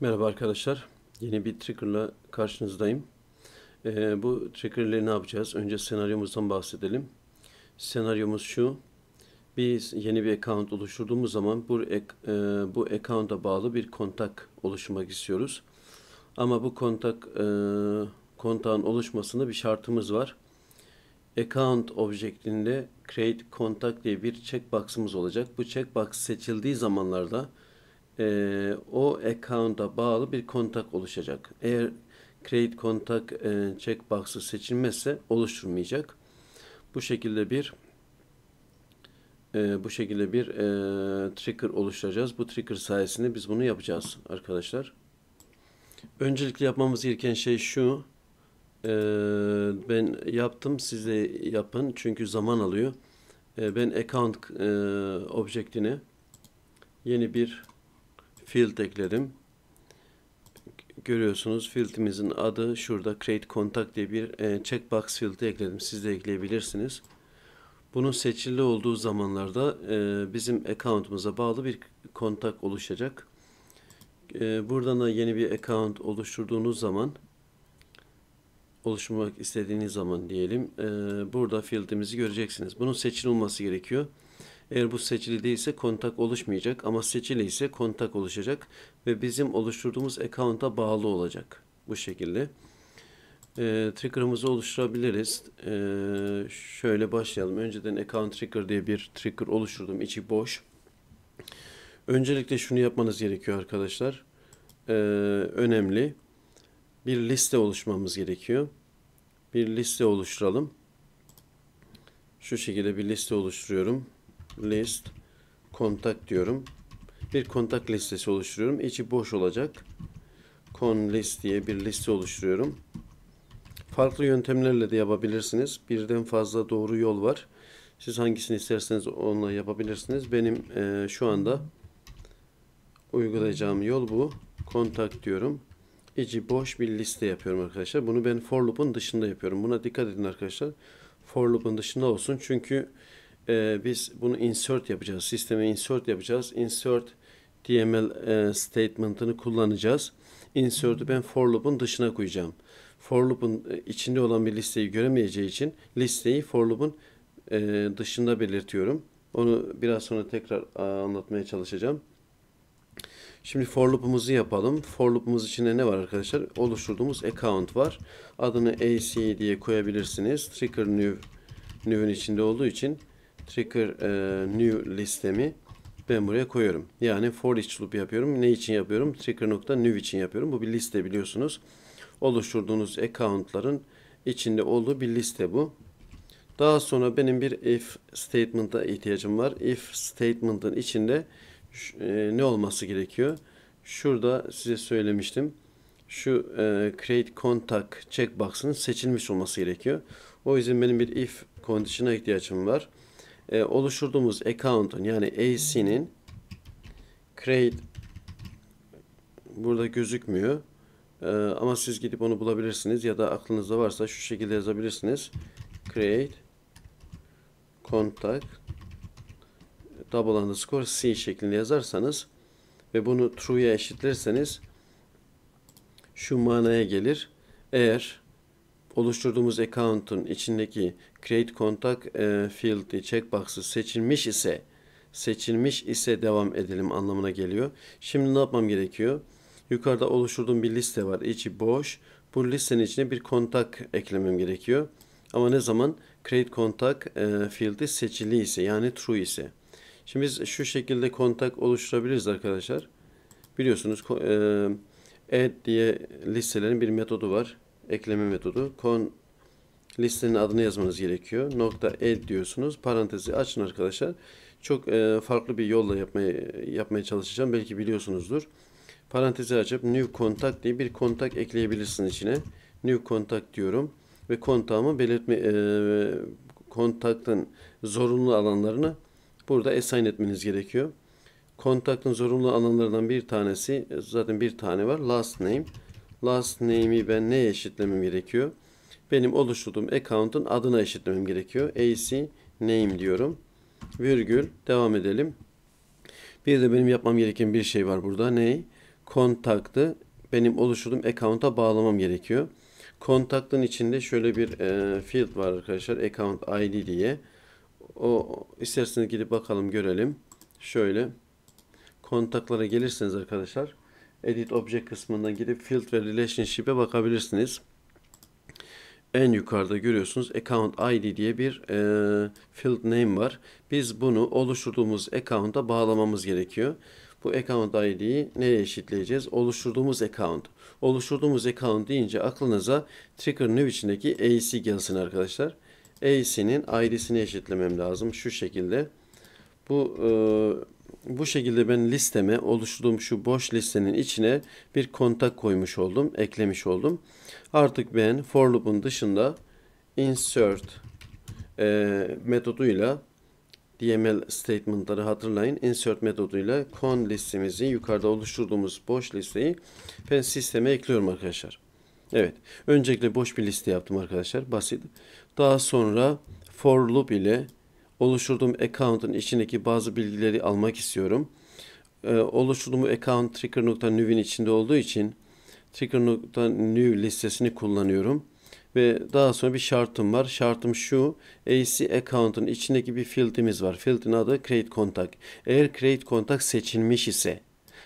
Merhaba arkadaşlar. Yeni bir trigger'la karşınızdayım. Ee, bu trigger'leri ne yapacağız? Önce senaryomuzdan bahsedelim. Senaryomuz şu. Biz yeni bir account oluşturduğumuz zaman bu, e, e bu account'a bağlı bir kontak oluşturmak istiyoruz. Ama bu kontak e, kontağın oluşmasında bir şartımız var. Account objektinde create contact diye bir checkbox'ımız olacak. Bu checkbox seçildiği zamanlarda bu e, o account'a bağlı bir kontak oluşacak. Eğer create kontak e, checkbox'ı seçilmezse oluşturmayacak. Bu şekilde bir e, bu şekilde bir e, trigger oluşturacağız. Bu trigger sayesinde biz bunu yapacağız arkadaşlar. Öncelikle yapmamız gereken şey şu. E, ben yaptım siz de yapın çünkü zaman alıyor. E, ben account e, objektine yeni bir field ekledim. Görüyorsunuz field'imizin adı şurada create contact diye bir e, checkbox field'i ekledim. Siz de ekleyebilirsiniz. Bunun seçili olduğu zamanlarda e, bizim account'umuza bağlı bir kontak oluşacak. E, buradan da yeni bir account oluşturduğunuz zaman oluşmak istediğiniz zaman diyelim burada field'imizi göreceksiniz. Bunun seçili olması gerekiyor. Eğer bu seçili değilse kontak oluşmayacak ama seçili ise kontak oluşacak ve bizim oluşturduğumuz account'a bağlı olacak. Bu şekilde. E, trigger'ımızı oluşturabiliriz. E, şöyle başlayalım. Önceden account trigger diye bir trigger oluşturdum. İçi boş. Öncelikle şunu yapmanız gerekiyor arkadaşlar. E, önemli. Bir liste oluşmamız gerekiyor. Bir liste oluşturalım. Şu şekilde bir liste oluşturuyorum list kontak diyorum. Bir kontak listesi oluşturuyorum. İçi boş olacak. Con list diye bir liste oluşturuyorum. Farklı yöntemlerle de yapabilirsiniz. Birden fazla doğru yol var. Siz hangisini isterseniz onunla yapabilirsiniz. Benim e, şu anda uygulayacağım yol bu. Kontak diyorum. İçi boş bir liste yapıyorum arkadaşlar. Bunu ben for loop'un dışında yapıyorum. Buna dikkat edin arkadaşlar. For loop'un dışında olsun. Çünkü e, biz bunu insert yapacağız. Sisteme insert yapacağız. Insert DML e, statement'ını kullanacağız. Insert'ü ben for loop'un dışına koyacağım. For loop'un e, içinde olan bir listeyi göremeyeceği için listeyi for loop'un e, dışında belirtiyorum. Onu biraz sonra tekrar a, anlatmaya çalışacağım. Şimdi for loop'umuzu yapalım. For loop'umuz içinde ne var arkadaşlar? Oluşturduğumuz account var. Adını AC diye koyabilirsiniz. Trigger new new'in içinde olduğu için trigger e, new listemi ben buraya koyuyorum. Yani for each loop yapıyorum. Ne için yapıyorum? Trigger.new için yapıyorum. Bu bir liste biliyorsunuz. Oluşturduğunuz account'ların içinde olduğu bir liste bu. Daha sonra benim bir if statement'a ihtiyacım var. If statement'ın içinde e, ne olması gerekiyor? Şurada size söylemiştim. Şu e, create contact checkbox'ın seçilmiş olması gerekiyor. O yüzden benim bir if condition'a ihtiyacım var e, oluşturduğumuz account'un yani AC'nin create burada gözükmüyor. E, ama siz gidip onu bulabilirsiniz ya da aklınızda varsa şu şekilde yazabilirsiniz. create contact double underscore C şeklinde yazarsanız ve bunu true'ya eşitlerseniz şu manaya gelir. Eğer oluşturduğumuz account'un içindeki create contact e, field'i checkbox'ı seçilmiş ise seçilmiş ise devam edelim anlamına geliyor. Şimdi ne yapmam gerekiyor? Yukarıda oluşturduğum bir liste var. İçi boş. Bu listenin içine bir kontak eklemem gerekiyor. Ama ne zaman create contact e, field'i seçili ise yani true ise. Şimdi biz şu şekilde kontak oluşturabiliriz arkadaşlar. Biliyorsunuz e, add diye listelerin bir metodu var ekleme metodu. Kon listenin adını yazmanız gerekiyor. Nokta add diyorsunuz. Parantezi açın arkadaşlar. Çok e, farklı bir yolla yapmayı yapmaya çalışacağım. Belki biliyorsunuzdur. Parantezi açıp new contact diye bir kontak ekleyebilirsin içine. New contact diyorum ve kontağımı belirtme e, kontaktın zorunlu alanlarını burada assign etmeniz gerekiyor. Kontaktın zorunlu alanlarından bir tanesi zaten bir tane var. Last name last name'i ben neye eşitlemem gerekiyor? Benim oluşturduğum account'un adına eşitlemem gerekiyor. AC name diyorum. Virgül devam edelim. Bir de benim yapmam gereken bir şey var burada. Ney? Kontaktı benim oluşturduğum account'a bağlamam gerekiyor. Kontaktın içinde şöyle bir e, field var arkadaşlar. Account ID diye. O isterseniz gidip bakalım görelim. Şöyle kontaklara gelirseniz arkadaşlar Edit Object kısmından gidip Field ve Relationship'e bakabilirsiniz. En yukarıda görüyorsunuz Account ID diye bir e, field name var. Biz bunu oluşturduğumuz account'a bağlamamız gerekiyor. Bu account ID'yi nereye eşitleyeceğiz? Oluşturduğumuz account. Oluşturduğumuz account deyince aklınıza Trigger New içindeki AC gelsin arkadaşlar. AC'nin ID'sini eşitlemem lazım şu şekilde. Bu e, bu şekilde ben listeme oluşturduğum şu boş listenin içine bir kontak koymuş oldum, eklemiş oldum. Artık ben for loop'un dışında insert e, metoduyla DML statement'ları hatırlayın. Insert metoduyla con listemizi yukarıda oluşturduğumuz boş listeyi ben sisteme ekliyorum arkadaşlar. Evet. Öncelikle boş bir liste yaptım arkadaşlar. Basit. Daha sonra for loop ile oluşturduğum account'un içindeki bazı bilgileri almak istiyorum. Ee, oluşturduğum account trigger.new'in içinde olduğu için trigger.new listesini kullanıyorum. Ve daha sonra bir şartım var. Şartım şu. AC account'un içindeki bir field'imiz var. Field'in adı create contact. Eğer create contact seçilmiş ise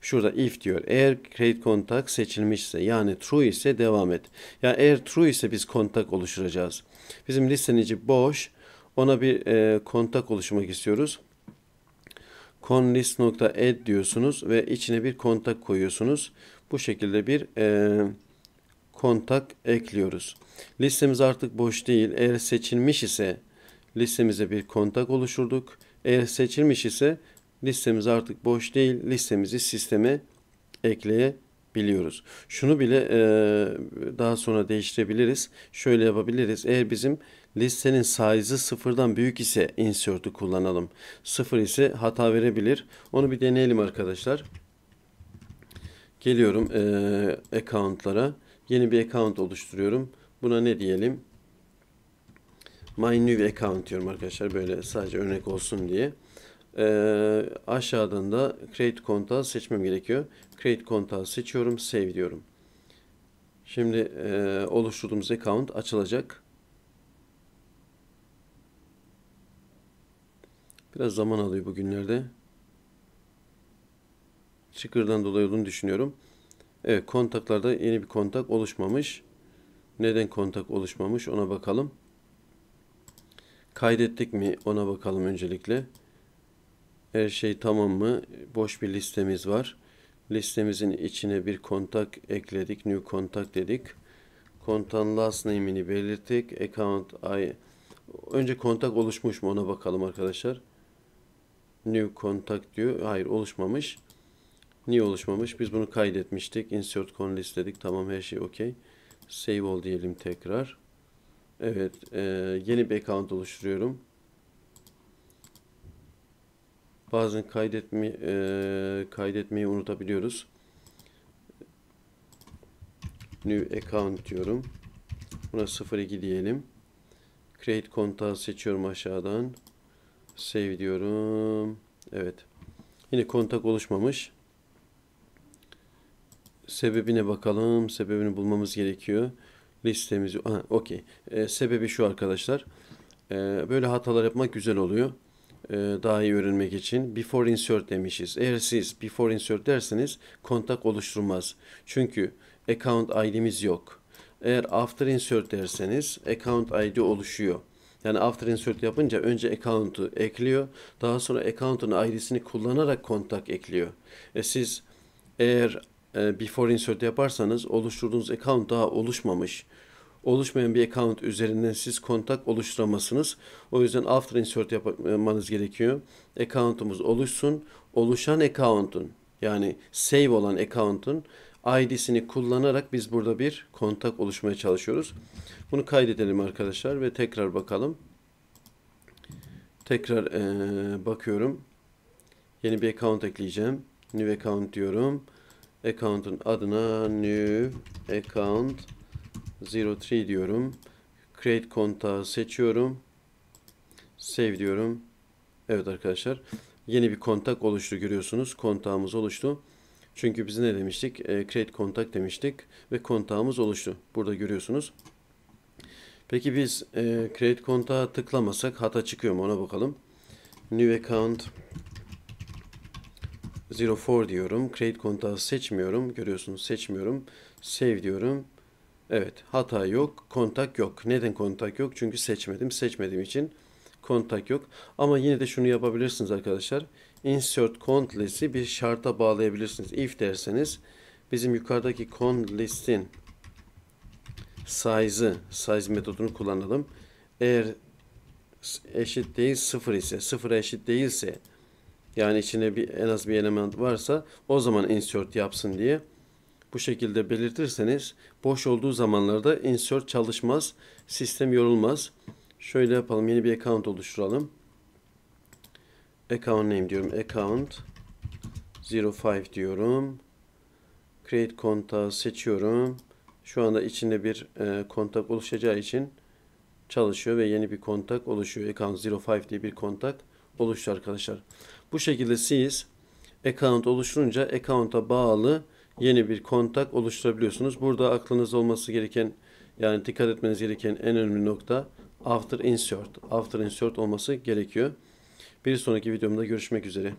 Şurada if diyor. Eğer create contact seçilmiş ise yani true ise devam et. Yani eğer true ise biz kontak oluşturacağız. Bizim listenici boş. Ona bir e, kontak oluşturmak istiyoruz. conlist.add diyorsunuz ve içine bir kontak koyuyorsunuz. Bu şekilde bir e, kontak ekliyoruz. Listemiz artık boş değil. Eğer seçilmiş ise listemize bir kontak oluşturduk. Eğer seçilmiş ise listemiz artık boş değil. Listemizi sisteme ekleyebiliyoruz. Şunu bile e, daha sonra değiştirebiliriz. Şöyle yapabiliriz. Eğer bizim Listenin size'ı sıfırdan büyük ise insert'ü kullanalım. Sıfır ise hata verebilir. Onu bir deneyelim arkadaşlar. Geliyorum e, account'lara. Yeni bir account oluşturuyorum. Buna ne diyelim? My new account diyorum arkadaşlar. Böyle sadece örnek olsun diye. E, aşağıdan da create kontağı seçmem gerekiyor. Create kontağı seçiyorum. Save diyorum. Şimdi e, oluşturduğumuz account açılacak. Biraz zaman alıyor bugünlerde. Çıkırdan dolayı olduğunu düşünüyorum. Evet kontaklarda yeni bir kontak oluşmamış. Neden kontak oluşmamış ona bakalım. Kaydettik mi ona bakalım öncelikle. Her şey tamam mı? Boş bir listemiz var. Listemizin içine bir kontak ekledik. New kontak dedik. Kontan last name'ini belirttik. Account I. Önce kontak oluşmuş mu ona bakalım arkadaşlar. New contact diyor. Hayır oluşmamış. Niye oluşmamış? Biz bunu kaydetmiştik. Insert konu listedik. Tamam her şey okey. Save ol diyelim tekrar. Evet. E, yeni bir account oluşturuyorum. Bazen kaydetme, e, kaydetmeyi unutabiliyoruz. New account diyorum. Buna 02 diyelim. Create kontağı seçiyorum aşağıdan. Save diyorum. Evet. Yine kontak oluşmamış. Sebebine bakalım. Sebebini bulmamız gerekiyor. Listemizi... Aha, okey. Ee, sebebi şu arkadaşlar. Ee, böyle hatalar yapmak güzel oluyor. Ee, daha iyi öğrenmek için. Before insert demişiz. Eğer siz before insert derseniz kontak oluşturmaz. Çünkü account ID'miz yok. Eğer after insert derseniz account ID oluşuyor. Yani after insert yapınca önce account'u ekliyor. Daha sonra account'un ID'sini kullanarak kontak ekliyor. E siz eğer e, before insert yaparsanız oluşturduğunuz account daha oluşmamış. Oluşmayan bir account üzerinden siz kontak oluşturamazsınız. O yüzden after insert yapmanız gerekiyor. Account'umuz oluşsun. Oluşan account'un yani save olan account'un ID'sini kullanarak biz burada bir kontak oluşmaya çalışıyoruz. Bunu kaydedelim arkadaşlar ve tekrar bakalım. Tekrar ee, bakıyorum. Yeni bir account ekleyeceğim. New account diyorum. Account'un adına new account 03 diyorum. Create kontağı seçiyorum. Save diyorum. Evet arkadaşlar. Yeni bir kontak oluştu görüyorsunuz. Kontağımız oluştu. Çünkü biz ne demiştik? E, create contact demiştik ve kontağımız oluştu. Burada görüyorsunuz. Peki biz e, create kontağa tıklamasak hata çıkıyor mu ona bakalım. New account 04 diyorum. Create kontağı seçmiyorum. Görüyorsunuz seçmiyorum. Save diyorum. Evet hata yok. Kontak yok. Neden kontak yok? Çünkü seçmedim. Seçmediğim için kontak yok. Ama yine de şunu yapabilirsiniz arkadaşlar. Insert count listi bir şarta bağlayabilirsiniz. If derseniz bizim yukarıdaki count listin size'ı size metodunu kullanalım. Eğer eşit değil sıfır ise sıfıra eşit değilse yani içine bir en az bir element varsa o zaman insert yapsın diye bu şekilde belirtirseniz boş olduğu zamanlarda insert çalışmaz, sistem yorulmaz. Şöyle yapalım. Yeni bir account oluşturalım. Account name diyorum. Account 05 diyorum. Create kontağı seçiyorum. Şu anda içinde bir e, kontak oluşacağı için çalışıyor ve yeni bir kontak oluşuyor. Account 05 diye bir kontak oluştu arkadaşlar. Bu şekilde siz account oluşturunca account'a bağlı yeni bir kontak oluşturabiliyorsunuz. Burada aklınızda olması gereken yani dikkat etmeniz gereken en önemli nokta after insert, after insert olması gerekiyor. Bir sonraki videomda görüşmek üzere.